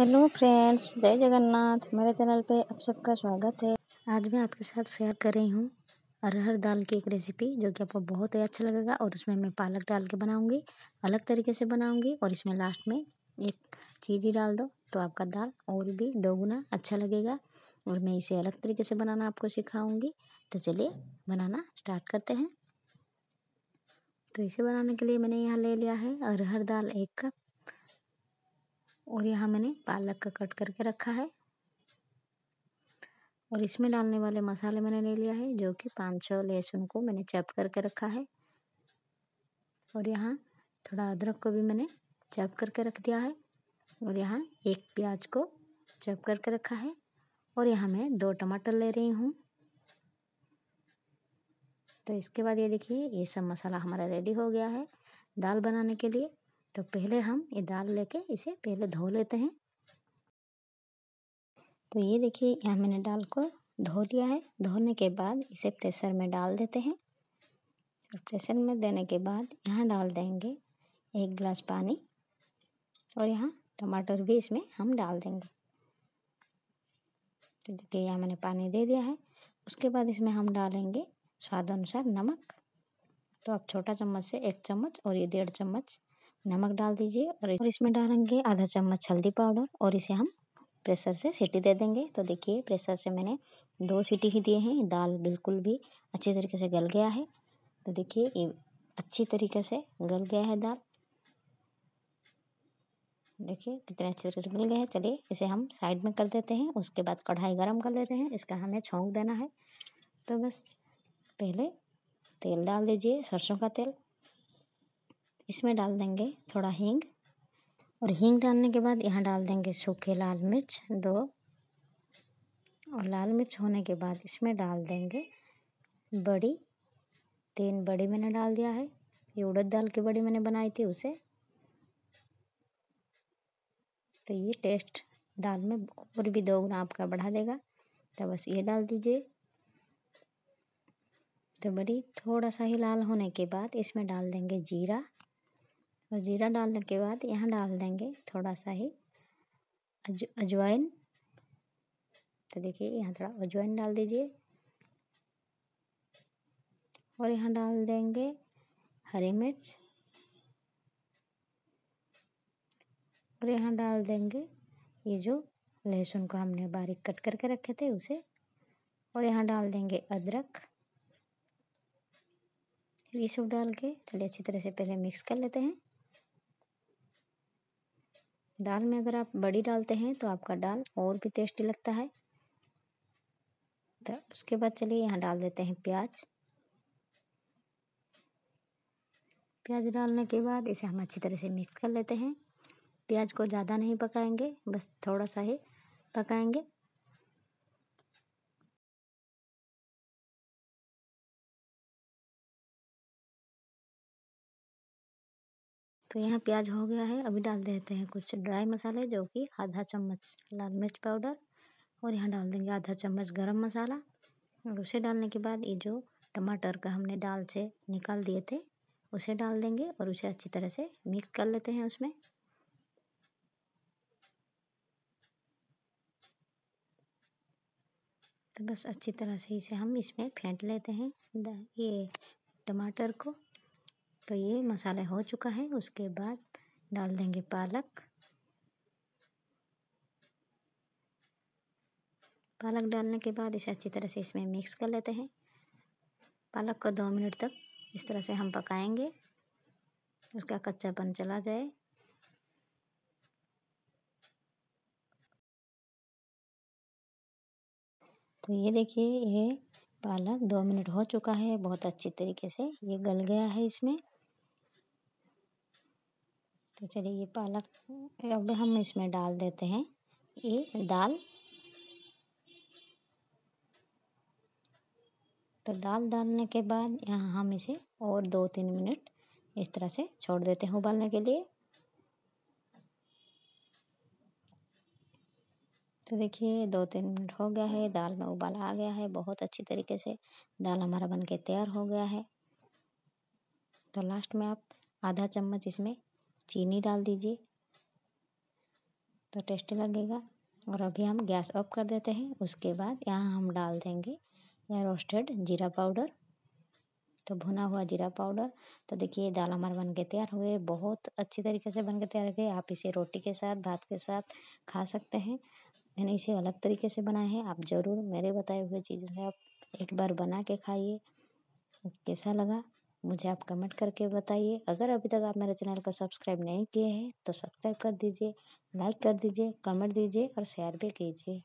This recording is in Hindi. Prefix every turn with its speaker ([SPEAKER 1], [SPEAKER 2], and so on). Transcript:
[SPEAKER 1] हेलो फ्रेंड्स जय जगन्नाथ मेरे चैनल पे आप सबका स्वागत है आज मैं आपके साथ शेयर कर रही हूँ अरहर दाल की एक रेसिपी जो कि आपको बहुत ही अच्छा लगेगा और उसमें मैं पालक डाल के बनाऊँगी अलग तरीके से बनाऊँगी और इसमें लास्ट में एक चीज़ ही डाल दो तो आपका दाल और भी दोगुना अच्छा लगेगा और मैं इसे अलग तरीके से बनाना आपको सिखाऊँगी तो चलिए बनाना स्टार्ट करते हैं तो इसे बनाने के लिए मैंने यहाँ ले लिया है अरहर दाल एक कप और यहाँ मैंने पालक का कट करके रखा है और इसमें डालने वाले मसाले मैंने ले लिया है जो कि पाँच छः लहसुन को मैंने चप करके रखा है और यहाँ थोड़ा अदरक को भी मैंने चप करके रख दिया है और यहाँ एक प्याज को चप करके रखा है और यहाँ मैं दो टमाटर ले रही हूँ तो इसके बाद ये देखिए ये सब मसाला हमारा रेडी हो गया है दाल बनाने के लिए तो पहले हम ये दाल लेके इसे पहले धो लेते हैं तो ये देखिए यहाँ मैंने दाल को धो लिया है धोने के बाद इसे प्रेशर में डाल देते हैं और प्रेशर में देने के बाद यहाँ डाल देंगे एक गिलास पानी और यहाँ टमाटर भी इसमें हम डाल देंगे तो देखिए यहाँ मैंने पानी दे दिया है उसके बाद इसमें हम डालेंगे स्वाद अनुसार नमक तो आप छोटा चम्मच से एक चम्मच और ये डेढ़ चम्मच नमक डाल दीजिए और, इसमें डालेंगे आधा चम्मच हल्दी पाउडर और इसे हम प्रेशर से सीटी दे देंगे तो देखिए प्रेशर से मैंने दो सीटी ही दिए हैं दाल बिल्कुल भी अच्छे तरीके से गल गया है तो देखिए ये अच्छी तरीके से गल गया है दाल देखिए कितने अच्छे तरीके से गल गया है चलिए इसे हम साइड में कर देते हैं उसके बाद कढ़ाई गर्म कर लेते हैं इसका हमें छोंक देना है तो बस पहले तेल डाल दीजिए सरसों का तेल इसमें डाल देंगे थोड़ा हींग और हींग डालने के बाद यहाँ डाल देंगे सूखे लाल मिर्च दो और लाल मिर्च होने के बाद इसमें डाल देंगे बड़ी तीन बड़ी मैंने डाल दिया है ये उड़द दाल की बड़ी मैंने बनाई थी उसे तो ये टेस्ट दाल में और भी दो गुना आपका बढ़ा देगा तो बस ये डाल दीजिए तो बड़ी थोड़ा सा ही लाल होने के बाद इसमें डाल देंगे जीरा और तो जीरा डालने के बाद यहाँ डाल देंगे थोड़ा सा ही अज अजवाइन तो देखिए यहाँ थोड़ा अजवाइन डाल दीजिए और यहाँ डाल देंगे हरी मिर्च और यहाँ डाल देंगे ये जो लहसुन को हमने बारीक कट करके रखे थे उसे और यहाँ डाल देंगे अदरक ये सब डाल के चलिए अच्छी तरह से पहले मिक्स कर लेते हैं दाल में अगर आप बड़ी डालते हैं तो आपका दाल और भी टेस्टी लगता है तो उसके बाद चलिए यहाँ डाल देते हैं प्याज प्याज डालने के बाद इसे हम अच्छी तरह से मिक्स कर लेते हैं प्याज को ज़्यादा नहीं पकाएंगे बस थोड़ा सा ही पकाएंगे तो यहाँ प्याज हो गया है अभी डाल देते हैं कुछ ड्राई मसाले जो कि आधा चम्मच लाल मिर्च पाउडर और यहाँ डाल देंगे आधा चम्मच गरम मसाला और उसे डालने के बाद ये जो टमाटर का हमने डाल से निकाल दिए थे उसे डाल देंगे और उसे अच्छी तरह से मिक्स कर लेते हैं उसमें तो बस अच्छी तरह से इसे हम इसमें फेंट लेते हैं ये टमाटर को तो ये मसाला हो चुका है उसके बाद डाल देंगे पालक पालक डालने के बाद इसे अच्छी तरह से इसमें मिक्स कर लेते हैं पालक को दो मिनट तक इस तरह से हम पकाएंगे उसका कच्चापन चला जाए तो ये देखिए ये पालक दो मिनट हो चुका है बहुत अच्छी तरीके से ये गल गया है इसमें तो चलिए ये पालक अब हम इसमें डाल देते हैं ये दाल तो दाल डालने के बाद यहाँ हम इसे और दो तीन मिनट इस तरह से छोड़ देते हैं उबालने के लिए तो देखिए दो तीन मिनट हो गया है दाल में उबाल आ गया है बहुत अच्छी तरीके से दाल हमारा बन के तैयार हो गया है तो लास्ट में आप आधा चम्मच इसमें चीनी डाल दीजिए तो टेस्ट लगेगा और अभी हम गैस ऑफ कर देते हैं उसके बाद यहाँ हम डाल देंगे यह रोस्टेड जीरा पाउडर तो भुना हुआ जीरा पाउडर तो देखिए दाल हमारे बन के तैयार हुए बहुत अच्छी तरीके से बन के तैयार हुए आप इसे रोटी के साथ भात के साथ खा सकते हैं मैंने इसे अलग तरीके से बनाया है आप ज़रूर मेरे बताए हुए चीज़ों से आप एक बार बना के खाइए कैसा लगा मुझे आप कमेंट करके बताइए अगर अभी तक आप मेरे चैनल को सब्सक्राइब नहीं किए हैं तो सब्सक्राइब कर दीजिए लाइक कर दीजिए कमेंट दीजिए और शेयर भी कीजिए